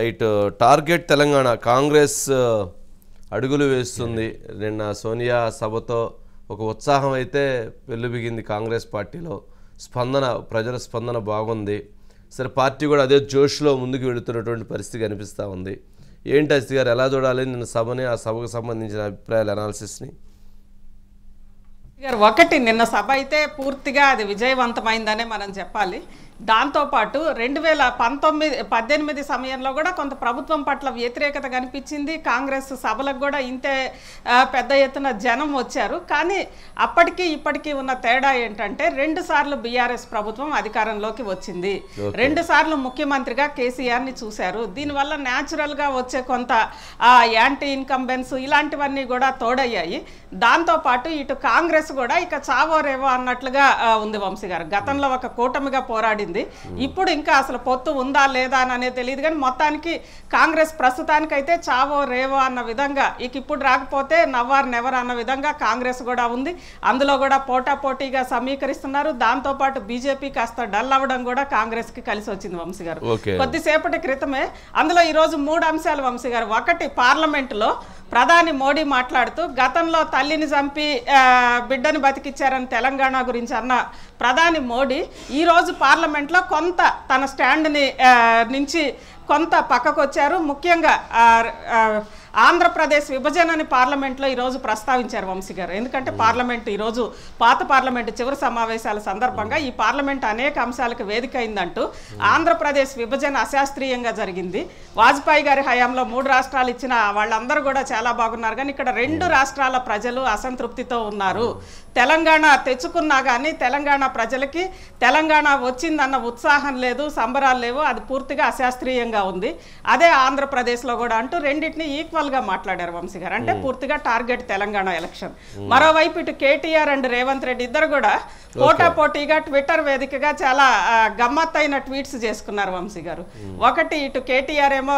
Right target Telangana Congress అడుగులు వేస్తుంది నిన్న సోనియా సభతో ఒక ఉత్సాహం అయితే వెల్లుబిగింది కాంగ్రెస్ పార్టీలో స్పందన ప్రజల స్పందన బాగుంది సరే పార్టీ కూడా అదే జోష్లో ముందుకు వెళుతున్నటువంటి పరిస్థితి కనిపిస్తూ ఉంది ఏంటి అస్థి గారు ఎలా చూడాలి నిన్న సభని ఆ సభకు సంబంధించిన అభిప్రాయాలు అనాలిసిస్ని గారు ఒకటి నిన్న సభ అయితే పూర్తిగా అది విజయవంతమైందనే మనం చెప్పాలి దాంతోపాటు రెండు వేల పంతొమ్మిది పద్దెనిమిది సమయంలో కూడా కొంత ప్రభుత్వం పట్ల వ్యతిరేకత కనిపించింది కాంగ్రెస్ సభలకు కూడా ఇంతే పెద్ద ఎత్తున జనం వచ్చారు కానీ అప్పటికి ఇప్పటికీ ఉన్న తేడా ఏంటంటే రెండు సార్లు బీఆర్ఎస్ ప్రభుత్వం అధికారంలోకి వచ్చింది రెండు సార్లు ముఖ్యమంత్రిగా కేసీఆర్ని చూశారు దీనివల్ల న్యాచురల్గా వచ్చే కొంత యాంటీ ఇన్కంబెన్స్ ఇలాంటివన్నీ కూడా తోడయ్యాయి దాంతోపాటు ఇటు కాంగ్రెస్ కూడా ఇక చావో రేవో అన్నట్లుగా ఉంది వంశీ గారు గతంలో ఒక కూటమిగా పోరాడింది ఉంది ఇప్పుడు ఇంకా అసలు పొత్తు ఉందా లేదా అని అనేది తెలియదు కానీ మొత్తానికి కాంగ్రెస్ ప్రస్తుతానికైతే చావో రేవో అన్న విధంగా ఇక ఇప్పుడు రాకపోతే నవ్వారు నెవర్ అన్న విధంగా కాంగ్రెస్ కూడా ఉంది అందులో కూడా పోటాపోటీగా సమీకరిస్తున్నారు దాంతోపాటు బీజేపీ కాస్త డల్ అవ్వడం కూడా కాంగ్రెస్ కి కలిసి వచ్చింది వంశీ గారు కొద్దిసేపటి క్రితమే అందులో ఈరోజు మూడు అంశాలు వంశీ గారు ఒకటి పార్లమెంట్లో ప్రధాని మోడీ మాట్లాడుతూ గతంలో తల్లిని చంపి బిడ్డను బతికిచ్చారని తెలంగాణ గురించి అన్న ప్రధాని మోడీ ఈరోజు పార్లమెంట్లో కొంత తన స్టాండ్ని నుంచి కొంత పక్కకొచ్చారు ముఖ్యంగా ఆంధ్రప్రదేశ్ విభజనని పార్లమెంట్లో ఈరోజు ప్రస్తావించారు వంశీ గారు ఎందుకంటే పార్లమెంట్ ఈరోజు పాత పార్లమెంట్ చివరి సమావేశాల సందర్భంగా ఈ పార్లమెంట్ అనేక అంశాలకు వేదిక అయిందంటూ ఆంధ్రప్రదేశ్ విభజన అశాస్త్రీయంగా జరిగింది వాజ్పేయి గారి హయాంలో మూడు రాష్ట్రాలు ఇచ్చిన వాళ్ళందరూ కూడా చాలా బాగున్నారు కానీ ఇక్కడ రెండు రాష్ట్రాల ప్రజలు అసంతృప్తితో ఉన్నారు తెలంగాణ తెచ్చుకున్నా కానీ తెలంగాణ ప్రజలకి తెలంగాణ వచ్చిందన్న ఉత్సాహం లేదు సంబరాలు లేవు అది పూర్తిగా అశాస్త్రీయంగా ఉంది అదే ఆంధ్రప్రదేశ్లో కూడా అంటూ రెండింటినీ ఈక్వల్ గా మాట్లాడారు వంశీ గారు అంటే పూర్తిగా టార్గెట్ తెలంగాణ ఎలక్షన్ మరోవైపు ఇటు కేటీఆర్ అండ్ రేవంత్ రెడ్డి ఇద్దరు కూడా పోటా పోటీగా ట్విట్టర్ వేదికగా చాలా గమ్మత్తైన ట్వీట్స్ చేసుకున్నారు వంశీ గారు ఒకటి ఇటు కేటీఆర్ ఏమో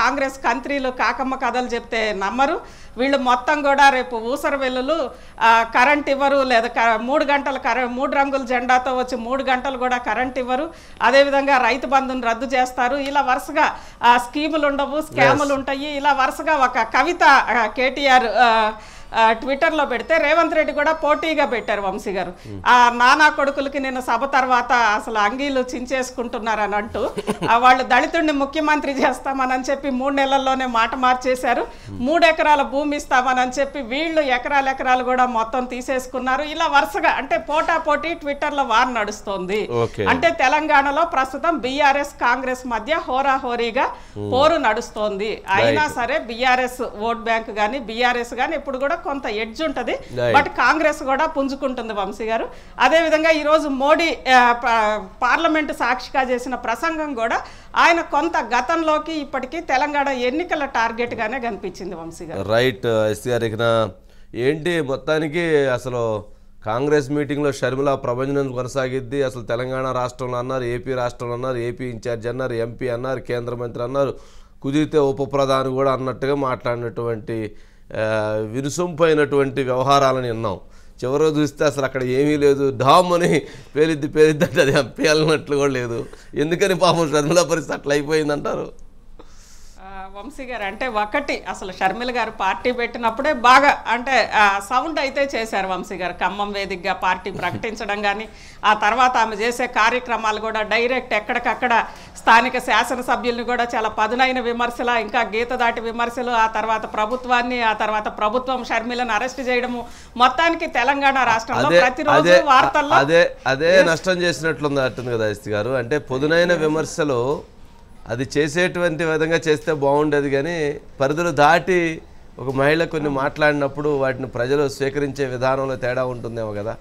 కాంగ్రెస్ కంత్రీలు కాకమ్మ కథలు చెప్తే నమ్మరు వీళ్ళు మొత్తం కూడా రేపు ఊసర వెల్లులు కరెంట్ ఇవ్వరు లేదా మూడు గంటలు కరె మూడు రంగుల జెండాతో వచ్చి మూడు గంటలు కూడా కరెంట్ ఇవ్వరు అదేవిధంగా రైతు బంధుని రద్దు చేస్తారు ఇలా వరుసగా స్కీములు ఉండవు స్కాములు ఉంటాయి ఇలా వరుసగా कविता के ట్విట్టర్లో పెడితే రేవంత్ రెడ్డి కూడా పోటీగా పెట్టారు వంశీ గారు ఆ నానా కొడుకులకి నేను సభ తర్వాత అసలు అంగీలు చించేసుకుంటున్నారని అంటూ వాళ్ళు దళితుడిని ముఖ్యమంత్రి చేస్తామని చెప్పి మూడు నెలల్లోనే మాట మార్చేశారు మూడు ఎకరాల భూమి ఇస్తామని చెప్పి వీళ్ళు ఎకరాల ఎకరాలు కూడా మొత్తం తీసేసుకున్నారు ఇలా వరుసగా అంటే పోటా పోటీ ట్విట్టర్లో వార్ నడుస్తోంది అంటే తెలంగాణలో ప్రస్తుతం బీఆర్ఎస్ కాంగ్రెస్ మధ్య హోరాహోరీగా hmm. పోరు నడుస్తోంది అయినా సరే బీఆర్ఎస్ ఓట్ బ్యాంక్ కానీ బీఆర్ఎస్ గానీ ఇప్పుడు కూడా కొంత ఎడ్జ్ ఉంటుంది బట్ కాంగ్రెస్ కూడా పుంజుకుంటుంది వంశీ గారు అదేవిధంగా ఈరోజు మోడీ పార్లమెంటు సాక్షిగా చేసిన ప్రసంగం కూడా ఆయన కొంత గతంలోకి ఇప్పటికీ తెలంగాణ ఎన్నికల టార్గెట్గానే కనిపించింది వంశీ గారు రైట్ ఎస్ఆర్ ఇక ఏంటి మొత్తానికి అసలు కాంగ్రెస్ మీటింగ్లో షర్మిల ప్రభంజనం కొనసాగిద్ది అసలు తెలంగాణ రాష్ట్రంలో అన్నారు ఏపీ రాష్ట్రంలో అన్నారు ఏపీ ఇన్ఛార్జ్ అన్నారు ఎంపీ అన్నారు కేంద్ర మంత్రి అన్నారు కుదిరితే ఉప ప్రధాని కూడా అన్నట్టుగా మాట్లాడినటువంటి విరుసొంపైనటువంటి వ్యవహారాలని విన్నాం చివరి చూస్తే అసలు అక్కడ ఏమీ లేదు ధామ్ అని పేలిద్ది అంటే అది అప్పేయాలన్నట్లు కూడా లేదు ఎందుకని పాపం శర్మిలా పరిస్థితి అట్లా అయిపోయిందంటారు వంశీ గారు అంటే ఒకటి అసలు షర్మిల గారు పార్టీ పెట్టినప్పుడే బాగా అంటే సౌండ్ అయితే చేశారు వంశీ గారు ఖమ్మం వేదికగా పార్టీ ప్రకటించడం కానీ ఆ తర్వాత ఆమె చేసే కార్యక్రమాలు కూడా డైరెక్ట్ ఎక్కడికక్కడ స్థానిక శాసనసభ్యుల్ని కూడా చాలా పదునైన విమర్శలు ఇంకా గీత దాటి విమర్శలు ఆ తర్వాత ప్రభుత్వాన్ని ఆ తర్వాత ప్రభుత్వం షర్మిలను అరెస్ట్ చేయడము మొత్తానికి తెలంగాణ రాష్ట్రంలో ప్రతిరోజు వార్తల్లో అదే అదే నష్టం చేసినట్లుంది అంటుంది కదా గారు అంటే పొదునైన విమర్శలు అది చేసేటువంటి విధంగా చేస్తే బాగుండేది కానీ పరిధులు దాటి ఒక మహిళ కొన్ని మాట్లాడినప్పుడు వాటిని ప్రజలు స్వీకరించే విధానంలో తేడా ఉంటుందేమో కదా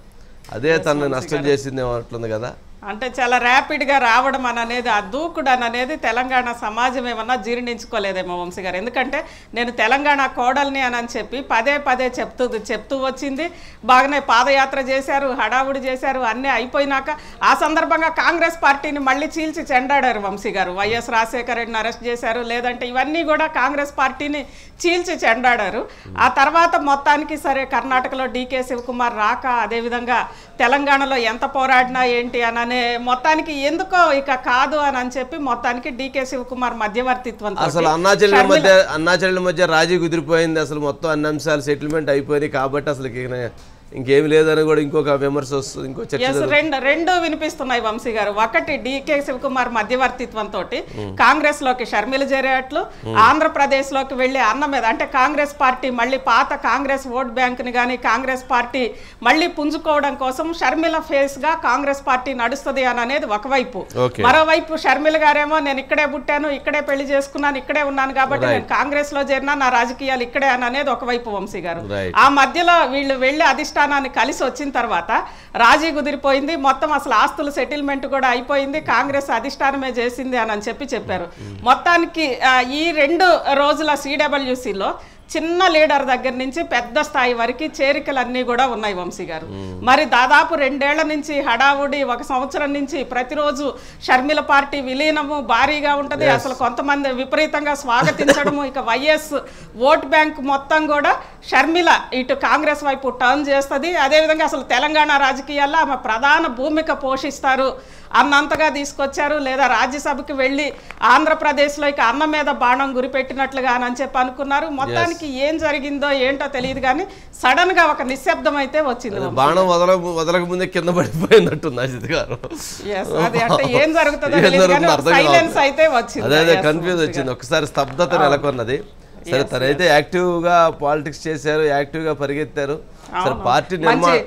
అదే తనను నష్టం చేసిందేమో అట్లుంది కదా అంటే చాలా ర్యాపిడ్గా రావడం అని అనేది ఆ దూకుడు అని అనేది తెలంగాణ సమాజం ఏమన్నా జీర్ణించుకోలేదేమో వంశీ గారు ఎందుకంటే నేను తెలంగాణ కోడల్ని అని చెప్పి పదే పదే చెప్తూ చెప్తూ వచ్చింది బాగానే పాదయాత్ర చేశారు హడావుడి చేశారు అన్నీ అయిపోయినాక ఆ సందర్భంగా కాంగ్రెస్ పార్టీని మళ్ళీ చీల్చి చెండాడారు వంశీ గారు వైఎస్ రాజశేఖర రెడ్డిని అరెస్ట్ చేశారు లేదంటే ఇవన్నీ కూడా కాంగ్రెస్ పార్టీని చీల్చి చెండాడారు ఆ తర్వాత మొత్తానికి సరే కర్ణాటకలో డీకే శివకుమార్ రాక అదేవిధంగా తెలంగాణలో ఎంత పోరాడినా ఏంటి అని అనే మొత్తానికి ఎందుకో ఇక కాదు అని అని చెప్పి మొత్తానికి డికే శివకుమార్ మధ్యవర్తిత్వం అసలు అన్నాచల్లి మధ్య అన్నాచల్లి మధ్య రాజీ కుదిరిపోయింది అసలు మొత్తం అన్ని అంశాలు సెటిల్మెంట్ అయిపోయింది కాబట్టి అసలు ఇంకేమి లేదని కూడా ఇంకొక విమర్శ వస్తుంది ఇంకో రెండు రెండు వినిపిస్తున్నాయి వంశీ గారు ఒకటి డికే శివకుమార్ తోటి hmm. కాంగ్రెస్ లోకి షర్మిల జరిగేట్లు hmm. ఆంధ్రప్రదేశ్ లోకి వెళ్లి అన్న మీద అంటే కాంగ్రెస్ పార్టీ మళ్ళీ పాత కాంగ్రెస్ ఓట్ బ్యాంక్ ని గానీ కాంగ్రెస్ పార్టీ మళ్ళీ పుంజుకోవడం కోసం షర్మిల ఫేస్ గా కాంగ్రెస్ పార్టీ నడుస్తుంది అని అనేది ఒకవైపు మరోవైపు షర్మిల గారేమో నేను ఇక్కడే పుట్టాను ఇక్కడే పెళ్లి చేసుకున్నాను ఇక్కడే ఉన్నాను కాబట్టి నేను కాంగ్రెస్ లో చేరినా నా రాజకీయాలు ఇక్కడే అని అనేది ఒకవైపు వంశీ గారు ఆ మధ్యలో వీళ్ళు వెళ్లి అధిష్ట అధిష్టానాన్ని కలిసి వచ్చిన తర్వాత రాజీ కుదిరిపోయింది మొత్తం అసలు ఆస్తుల సెటిల్మెంట్ కూడా అయిపోయింది కాంగ్రెస్ అధిష్టానమే చేసింది అని చెప్పి చెప్పారు మొత్తానికి ఈ రెండు రోజుల సిడబ్ల్యూసీలో చిన్న లీడర్ దగ్గర నుంచి పెద్ద స్థాయి వరకు చేరికలన్నీ కూడా ఉన్నాయి వంశీ గారు మరి దాదాపు రెండేళ్ల నుంచి హడావుడి ఒక సంవత్సరం నుంచి ప్రతిరోజు షర్మిల పార్టీ విలీనము భారీగా ఉంటుంది అసలు కొంతమంది విపరీతంగా స్వాగతించడము ఇక వైఎస్ ఓట్ బ్యాంక్ మొత్తం కూడా షర్మిల ఇటు కాంగ్రెస్ వైపు టర్న్ చేస్తుంది అదేవిధంగా అసలు తెలంగాణ రాజకీయాల్లో ఆమె ప్రధాన భూమిక పోషిస్తారు అన్నంతగా తీసుకొచ్చారు లేదా రాజ్యసభకి వెళ్ళి ఆంధ్రప్రదేశ్లో ఇక అన్న మీద బాణం గురిపెట్టినట్లుగా అని చెప్పి అనుకున్నారు మొత్తానికి మనిషికి ఏం జరిగిందో ఏంటో తెలియదు కానీ సడన్ గా ఒక నిశ్శబ్దం అయితే వచ్చింది బాణం వదల వదలక ముందే కింద పడిపోయినట్టుంది అజిత్ గారు అంటే ఏం జరుగుతుందో అయితే వచ్చింది కన్ఫ్యూజ్ వచ్చింది ఒకసారి స్తబ్దత నెలకొన్నది సరే తనైతే యాక్టివ్ గా పాలిటిక్స్ చేశారు యాక్టివ్ గా పరిగెత్తారు సరే పార్టీ నిర్మాణం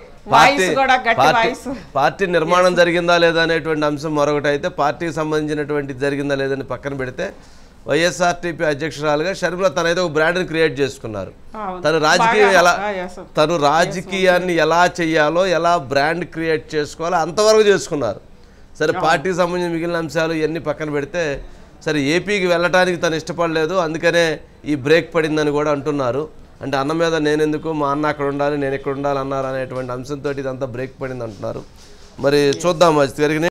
పార్టీ నిర్మాణం జరిగిందా లేదా అనేటువంటి అంశం మరొకటి అయితే పార్టీకి సంబంధించినటువంటి జరిగిందా లేదని పక్కన పెడితే వైఎస్ఆర్టీపీ అధ్యక్షురాలుగా షర్మిల ఏదో ఒక బ్రాండ్ని క్రియేట్ చేసుకున్నారు తను రాజకీయం ఎలా తను రాజకీయాన్ని ఎలా చేయాలో ఎలా బ్రాండ్ క్రియేట్ చేసుకోవాలో అంతవరకు చేసుకున్నారు సరే పార్టీకి సంబంధించిన మిగిలిన అంశాలు ఇవన్నీ పక్కన పెడితే సరే ఏపీకి వెళ్ళటానికి తను ఇష్టపడలేదు అందుకనే ఈ బ్రేక్ పడిందని కూడా అంటున్నారు అంటే అన్న మీద నేనెందుకు మా అన్న అక్కడ ఉండాలి నేను ఎక్కడ ఉండాలి అన్నారు అనేటువంటి అంశంతో ఇదంతా బ్రేక్ పడింది అంటున్నారు మరి చూద్దాం అది తిరిగి